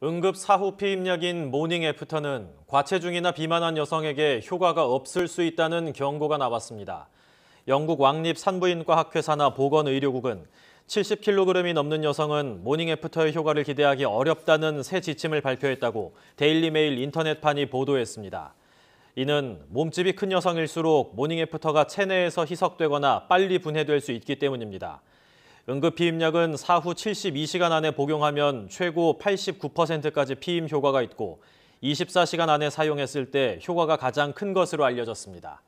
응급 사후 피임약인 모닝 애프터는 과체중이나 비만한 여성에게 효과가 없을 수 있다는 경고가 나왔습니다. 영국 왕립산부인과학회 산하 보건의료국은 70kg이 넘는 여성은 모닝 애프터의 효과를 기대하기 어렵다는 새 지침을 발표했다고 데일리메일 인터넷판이 보도했습니다. 이는 몸집이 큰 여성일수록 모닝 애프터가 체내에서 희석되거나 빨리 분해될 수 있기 때문입니다. 응급 피임약은 사후 72시간 안에 복용하면 최고 89%까지 피임 효과가 있고 24시간 안에 사용했을 때 효과가 가장 큰 것으로 알려졌습니다.